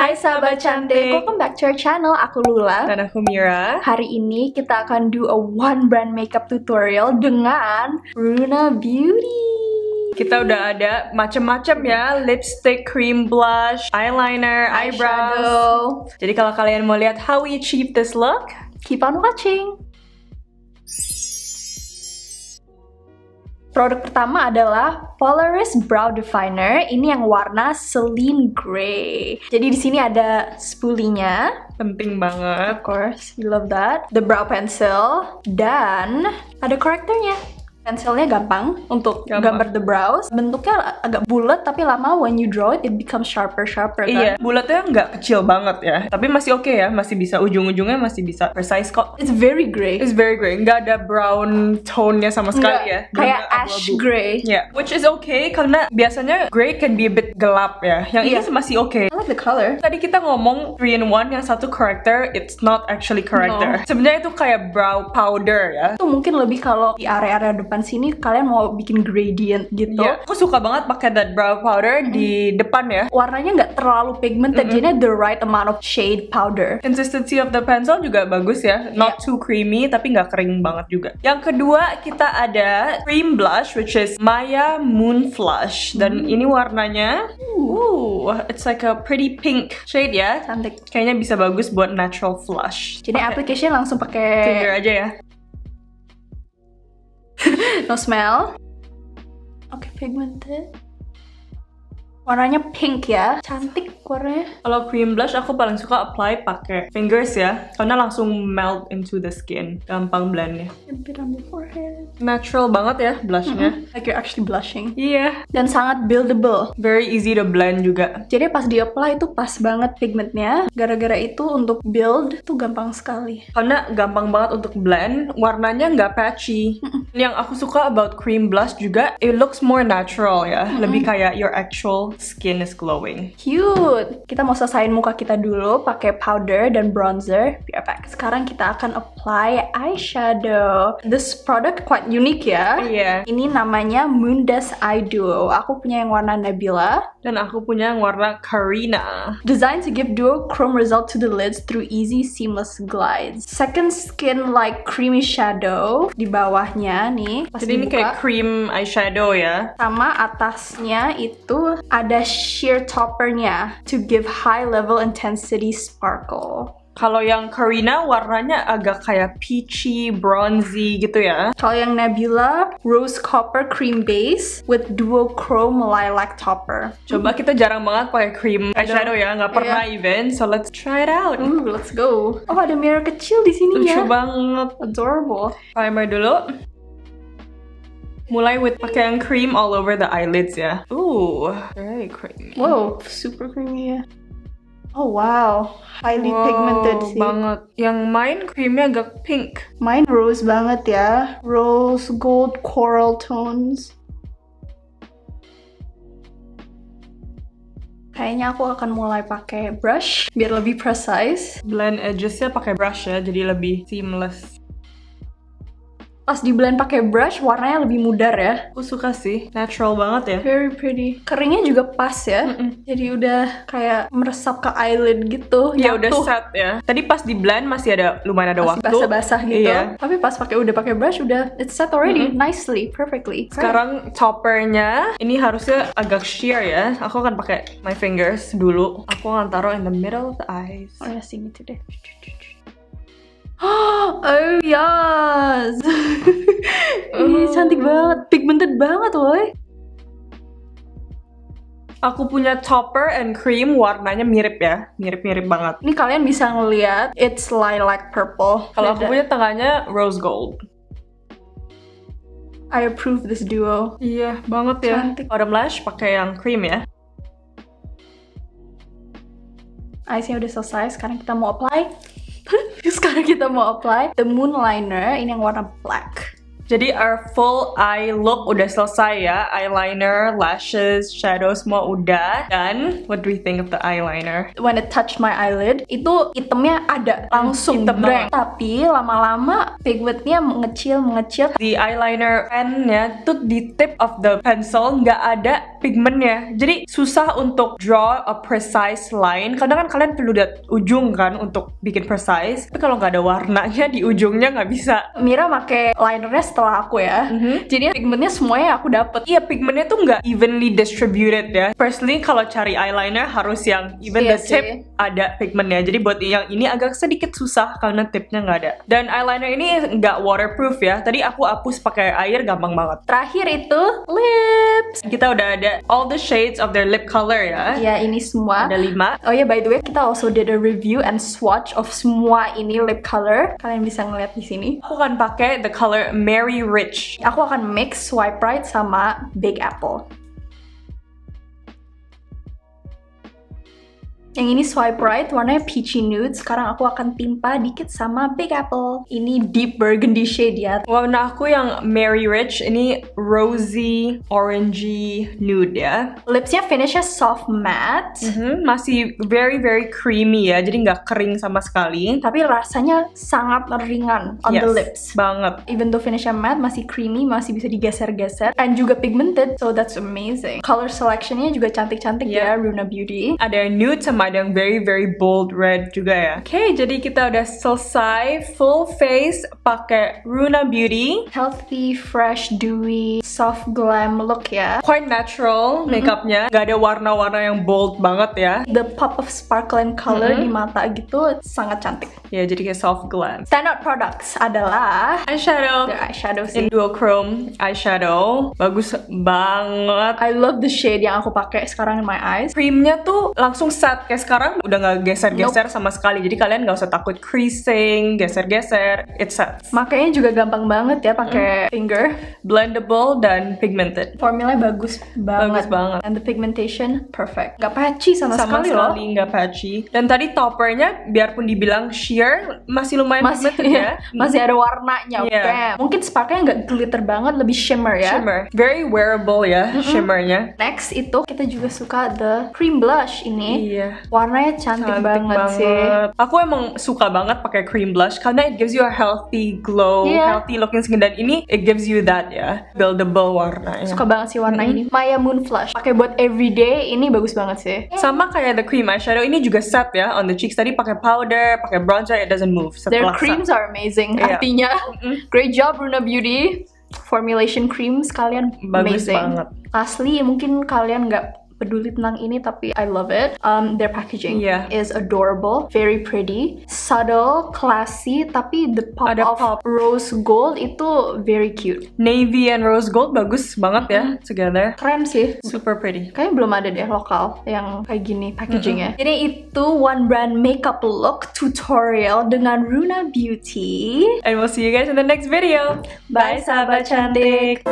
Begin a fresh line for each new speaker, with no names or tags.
Hai sahabat cantik, welcome back to our channel. Aku Lula dan aku Mira. Hari ini kita akan do a one brand makeup tutorial dengan Runa Beauty. Kita udah ada macam-macam ya, lipstick, cream blush, eyeliner, eyebrows. Eyeshadow. Jadi kalau kalian mau lihat how we achieve this look, keep on watching. Produk pertama adalah Polaris Brow Definer. Ini yang warna Celine Grey. Jadi di sini ada spoolie-nya. Penting banget. Of course, we love that. The brow pencil dan ada correctornya. Pensilnya gampang untuk gampang. gambar the brows. Bentuknya agak bulat tapi lama when you draw it it becomes sharper sharper iya, kan. Iya, bulatnya nggak kecil banget ya. Tapi masih oke okay ya, masih bisa ujung-ujungnya masih bisa precise kok. It's very grey. It's very grey. Nggak ada brown tone-nya sama sekali nggak, ya. Kayak ash grey. yeah. which is okay karena biasanya grey can be a bit gelap ya. Yang yeah. ini iya. masih oke. Okay like the color. Tadi kita ngomong 3 in 1 yang satu corrector, it's not actually corrector. No. Sebenarnya itu kayak brow powder ya. Itu mungkin lebih kalau di area-area depan sini kalian mau bikin gradient gitu. Yeah. Aku suka banget pakai that brow powder mm. di depan ya. Warnanya nggak terlalu pigmented, mm -hmm. jadinya the right amount of shade powder. Consistency of the pencil juga bagus ya. Not yeah. too creamy tapi nggak kering banget juga. Yang kedua kita ada cream blush which is Maya Moon Flush dan mm. ini warnanya ooh, it's like a pretty pink shade ya. Cantik. Kayaknya bisa bagus buat natural flush. Jadi okay. application langsung pakai finger aja ya. no smell. Oke, okay, pigmented warnanya pink ya cantik warnanya kalau cream blush aku paling suka apply pakai fingers ya karena langsung melt into the skin gampang blendnya natural banget ya blushnya mm -hmm. like you're actually blushing iya yeah. dan sangat buildable very easy to blend juga jadi pas di apply itu pas banget pigmentnya gara-gara itu untuk build tuh gampang sekali karena gampang banget untuk blend warnanya nggak patchy yang aku suka about cream blush juga it looks more natural ya mm -hmm. lebih kayak your actual skin is glowing. Cute! Kita mau selesaiin muka kita dulu pakai powder dan bronzer biar Sekarang kita akan apply eyeshadow. This product quite unique ya. Iya. Yeah. Ini namanya Munda's Eye Duo. Aku punya yang warna Nebula. Dan aku punya yang warna Karina. Designed to give duo chrome result to the lids through easy seamless glides. Second skin like creamy shadow di bawahnya nih. Pas Jadi dibuka, ini kayak cream eyeshadow ya. Sama atasnya itu ada ada sheer toppernya to give high level intensity sparkle. Kalau yang Karina warnanya agak kayak peachy, bronzy gitu ya. Kalau yang Nebula, rose copper cream base with dual chrome lilac topper. Coba mm-hmm. kita jarang banget pakai cream eyeshadow ya, nggak pernah yeah. even. So let's try it out. Ooh, let's go. Oh ada mirror kecil di sini Lucu ya. Lucu banget. Adorable. Primer dulu mulai with pakai yang cream all over the eyelids ya. Ooh, very creamy. Wow, super creamy ya. Oh wow, highly wow, pigmented sih. banget. Yang mine creamnya agak pink. Mine rose banget ya, rose gold coral tones. Kayaknya aku akan mulai pakai brush biar lebih precise. Blend edgesnya pakai brush ya, jadi lebih seamless pas di blend pakai brush warnanya lebih mudar ya. Aku suka sih, natural banget ya. Very pretty. Keringnya juga pas ya. Mm -mm. Jadi udah kayak meresap ke eyelid gitu. Ya udah set ya. Tadi pas di blend masih ada lumayan ada masih waktu. basah-basah gitu. Iya. Tapi pas pakai udah pakai brush udah it's set already mm -hmm. nicely, perfectly. Sekarang right. toppernya ini harusnya agak sheer ya. Aku akan pakai my fingers dulu. Aku akan taruh in the middle of the eyes. Oh ya sini tuh deh. oh yes ini oh. cantik banget pigmented banget loh Aku punya topper and cream warnanya mirip ya, mirip-mirip banget. Ini kalian bisa ngeliat, it's lilac purple. Kalau aku punya tengahnya rose gold. I approve this duo. Iya, banget ya. Cantik. Bottom lash pakai yang cream ya. Eyesnya udah selesai, sekarang kita mau apply sekarang kita mau apply the moon liner ini yang warna black jadi our full eye look udah selesai ya, eyeliner, lashes, shadow semua udah. Dan what do we think of the eyeliner? When it touch my eyelid, itu itemnya ada langsung Hitam brand. Tapi lama-lama pigmentnya mengecil mengecil. The eyeliner pennya tuh di tip of the pencil nggak ada pigmentnya. Jadi susah untuk draw a precise line. Kadang kan kalian perlu lihat ujung kan untuk bikin precise. Tapi kalau nggak ada warnanya di ujungnya nggak bisa. Mira pakai linernya setelah aku ya. Mm-hmm. Jadi pigmentnya semuanya aku dapet. Iya pigmentnya tuh nggak evenly distributed ya. Firstly kalau cari eyeliner harus yang even yeah, the tip sih. ada pigmentnya. Jadi buat yang ini agak sedikit susah karena tipnya nggak ada. Dan eyeliner ini nggak waterproof ya. Tadi aku hapus pakai air gampang banget. Terakhir itu lips. Kita udah ada all the shades of their lip color ya. Iya ini semua. Ada lima. Oh ya yeah, by the way kita also did a review and swatch of semua ini lip color. Kalian bisa ngeliat di sini. Aku akan pakai the color Mary very rich. Aku akan mix Swipe Right sama Big Apple. Yang ini Swipe Right, warnanya peachy nude. Sekarang aku akan timpa dikit sama Big Apple. Ini deep burgundy shade ya. Warna aku yang Mary Rich, ini rosy, orangey nude ya. Lipsnya finishnya soft matte. Mm -hmm, masih very very creamy ya, jadi nggak kering sama sekali. Tapi rasanya sangat ringan on yes, the lips. banget. Even though finishnya matte, masih creamy, masih bisa digeser-geser. And juga pigmented, so that's amazing. Color selectionnya juga cantik-cantik yeah. ya, Runa Beauty. Ada nude sama sama ada yang very very bold red juga ya oke okay, jadi kita udah selesai full face pakai Runa Beauty healthy fresh dewy soft glam look ya quite natural makeupnya mm -hmm. gak ada warna-warna yang bold banget ya the pop of sparkling color mm -hmm. di mata gitu sangat cantik ya yeah, jadi kayak soft glam standout products adalah eyeshadow the eyeshadow sih in chrome eyeshadow bagus banget I love the shade yang aku pakai sekarang in my eyes creamnya tuh langsung set kayak sekarang udah nggak geser-geser nope. sama sekali jadi kalian nggak usah takut creasing geser-geser It's sets makanya juga gampang banget ya pakai mm. finger blendable dan pigmented formulanya bagus banget bagus banget and the pigmentation perfect nggak patchy sama, sama sekali, loh sekali nggak patchy dan tadi toppernya biarpun dibilang sheer masih lumayan masih iya. ya masih ada warnanya yeah. Iya. Damn. mungkin sparknya nggak glitter banget lebih shimmer ya shimmer very wearable ya mm -hmm. shimmernya next itu kita juga suka the cream blush ini iya warnanya cantik, cantik banget, banget sih aku emang suka banget pakai cream blush karena it gives you a healthy glow yeah. healthy looking skin dan ini it gives you that ya buildable warna. suka banget sih warna hmm. ini Maya Moon Flush pakai buat everyday ini bagus banget sih sama kayak the cream eyeshadow ini juga set ya on the cheeks tadi pakai powder pakai bronzer it doesn't move Set their creams set. are amazing yeah. artinya great job Runa Beauty formulation creams kalian bagus amazing. banget asli mungkin kalian nggak peduli tentang ini tapi I love it. Um, their packaging yeah. is adorable, very pretty, subtle, classy, tapi the pop Ada of pop. rose gold itu very cute. Navy and rose gold bagus banget ya together. Keren sih. Super pretty. Kayaknya belum ada deh lokal yang kayak gini packagingnya. Mm -hmm. Jadi itu one brand makeup look tutorial dengan Runa Beauty. And we'll see you guys in the next video. Bye sahabat cantik.